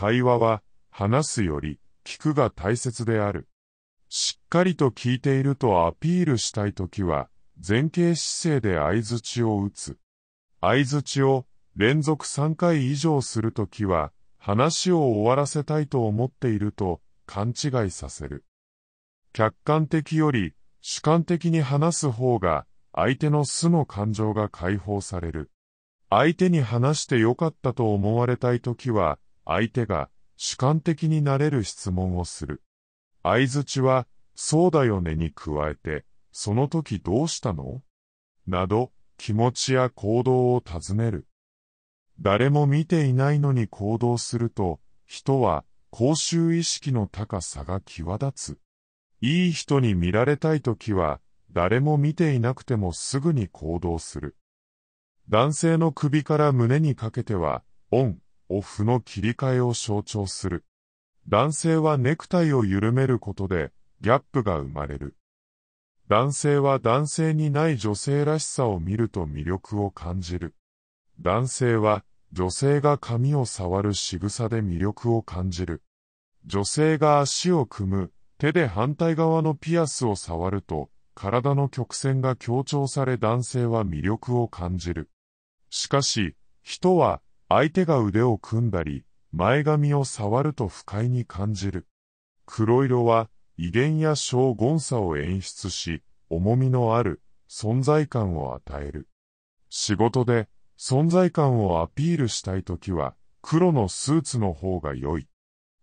会話は話すより聞くが大切である。しっかりと聞いているとアピールしたいときは、前傾姿勢で相槌を打つ。相槌を連続3回以上するときは、話を終わらせたいと思っていると勘違いさせる。客観的より主観的に話す方が相手の素の感情が解放される。相手に話して良かったと思われたいときは、相手が主観的になれる質問をする。相槌は、そうだよねに加えて、その時どうしたのなど、気持ちや行動を尋ねる。誰も見ていないのに行動すると、人は公衆意識の高さが際立つ。いい人に見られたいときは、誰も見ていなくてもすぐに行動する。男性の首から胸にかけては、オン、オフの切り替えを象徴する。男性はネクタイを緩めることで、ギャップが生まれる。男性は男性にない女性らしさを見ると魅力を感じる。男性は女性が髪を触る仕草で魅力を感じる。女性が足を組む、手で反対側のピアスを触ると、体の曲線が強調され男性は魅力を感じる。しかし、人は相手が腕を組んだり、前髪を触ると不快に感じる。黒色は威厳や小言さを演出し、重みのある存在感を与える。仕事で存在感をアピールしたいときは、黒のスーツの方が良い。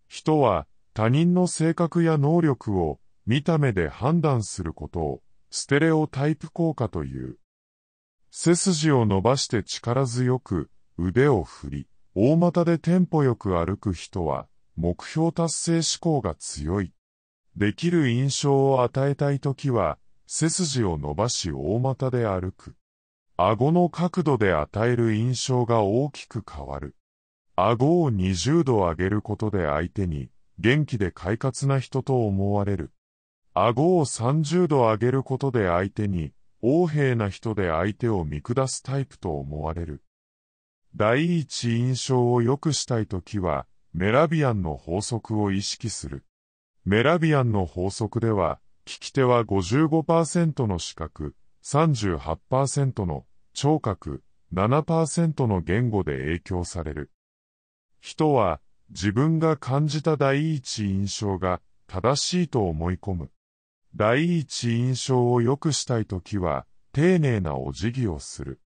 人は他人の性格や能力を見た目で判断することをステレオタイプ効果という。背筋を伸ばして力強く腕を振り、大股でテンポよく歩く人は、目標達成志向が強い。できる印象を与えたいときは、背筋を伸ばし大股で歩く。顎の角度で与える印象が大きく変わる。顎を20度上げることで相手に、元気で快活な人と思われる。顎を30度上げることで相手に、横柄な人で相手を見下すタイプと思われる。第一印象を良くしたいときは、メラビアンの法則を意識する。メラビアンの法則では、聞き手は55%の視覚、38%の聴覚、7%の言語で影響される。人は自分が感じた第一印象が正しいと思い込む。第一印象を良くしたいときは、丁寧なお辞儀をする。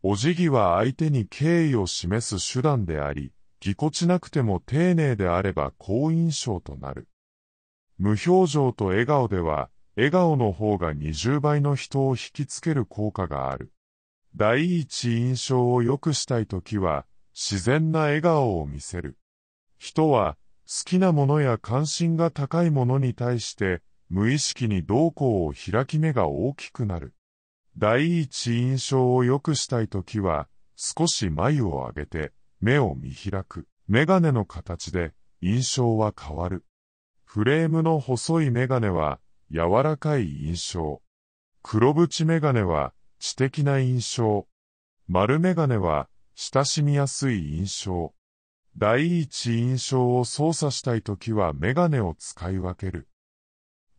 お辞儀は相手に敬意を示す手段であり、ぎこちなくても丁寧であれば好印象となる。無表情と笑顔では、笑顔の方が20倍の人を引きつける効果がある。第一印象を良くしたいときは、自然な笑顔を見せる。人は、好きなものや関心が高いものに対して、無意識に同行を開き目が大きくなる。第一印象を良くしたいときは、少し眉を上げて、目を見開く。メガネの形で、印象は変わる。フレームの細いメガネは、柔らかい印象。黒縁メガネは、知的な印象。丸メガネは、親しみやすい印象。第一印象を操作したいときはメガネを使い分ける。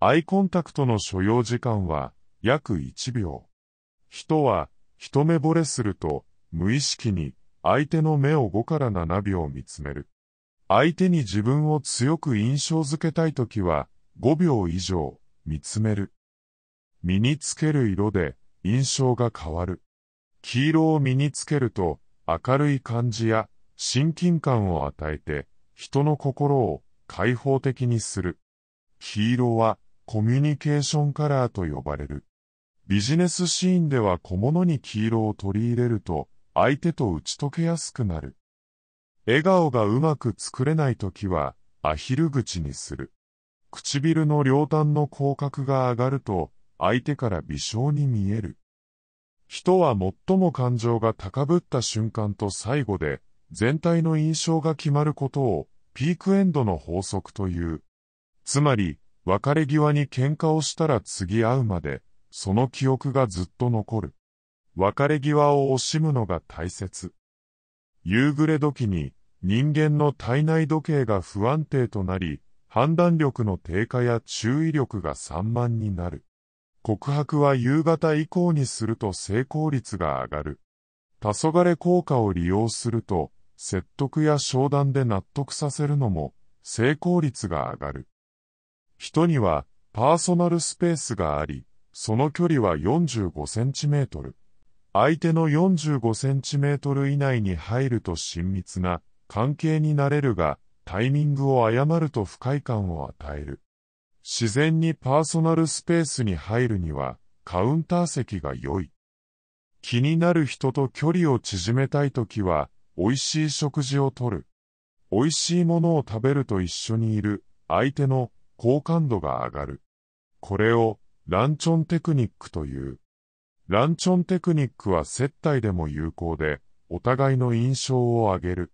アイコンタクトの所要時間は約1秒。人は、一目惚れすると、無意識に、相手の目を5から7秒見つめる。相手に自分を強く印象づけたいときは、5秒以上、見つめる。身につける色で、印象が変わる。黄色を身につけると、明るい感じや、親近感を与えて、人の心を開放的にする。黄色はコミュニケーションカラーと呼ばれる。ビジネスシーンでは小物に黄色を取り入れると、相手と打ち解けやすくなる。笑顔がうまく作れないときは、アヒル口にする。唇の両端の口角が上がると、相手から微笑に見える。人は最も感情が高ぶった瞬間と最後で、全体の印象が決まることを、ピークエンドの法則という。つまり、別れ際に喧嘩をしたら次会うまで、その記憶がずっと残る。別れ際を惜しむのが大切。夕暮れ時に人間の体内時計が不安定となり、判断力の低下や注意力が散漫になる。告白は夕方以降にすると成功率が上がる。黄昏効果を利用すると、説得や商談で納得させるのも、成功率が上がる。人には、パーソナルスペースがあり、その距離は45センチメートル。相手の45センチメートル以内に入ると親密な関係になれるが、タイミングを誤ると不快感を与える。自然にパーソナルスペースに入るには、カウンター席が良い。気になる人と距離を縮めたいときは、美味しい食事をとる。美味しいものを食べると一緒にいる相手の好感度が上がる。これをランチョンテクニックという。ランチョンテクニックは接待でも有効で、お互いの印象を上げる。